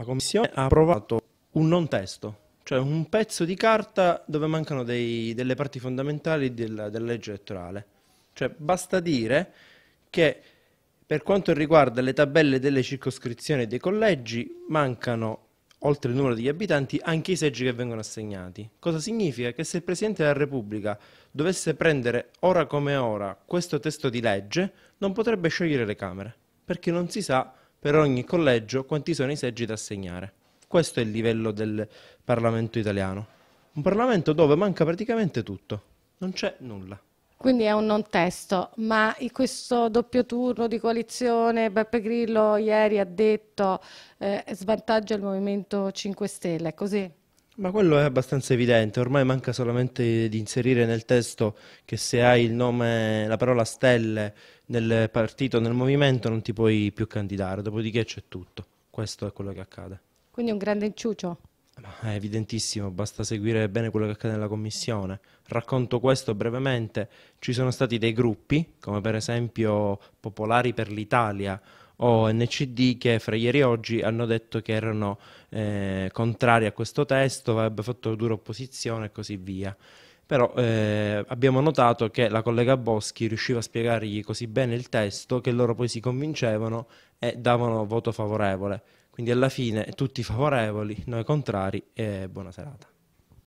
la Commissione ha approvato un non testo, cioè un pezzo di carta dove mancano dei, delle parti fondamentali del, della legge elettorale. Cioè basta dire che per quanto riguarda le tabelle delle circoscrizioni dei collegi, mancano oltre il numero degli abitanti, anche i seggi che vengono assegnati. Cosa significa? Che se il Presidente della Repubblica dovesse prendere ora come ora questo testo di legge, non potrebbe sciogliere le Camere, perché non si sa per ogni collegio quanti sono i seggi da assegnare. Questo è il livello del Parlamento italiano. Un Parlamento dove manca praticamente tutto, non c'è nulla. Quindi è un non testo, ma questo doppio turno di coalizione, Beppe Grillo ieri ha detto eh, svantaggia il Movimento 5 Stelle, è così? Ma quello è abbastanza evidente, ormai manca solamente di inserire nel testo che se hai il nome, la parola stelle nel partito, nel movimento non ti puoi più candidare, dopodiché c'è tutto. Questo è quello che accade. Quindi è un grande inciucio? Ma è evidentissimo, basta seguire bene quello che accade nella commissione. Racconto questo brevemente, ci sono stati dei gruppi, come per esempio Popolari per l'Italia o NCD, che fra ieri e oggi hanno detto che erano eh, contrari a questo testo, avrebbe fatto dura opposizione e così via però eh, abbiamo notato che la collega Boschi riusciva a spiegargli così bene il testo che loro poi si convincevano e davano voto favorevole. Quindi alla fine tutti favorevoli, noi contrari e buona serata.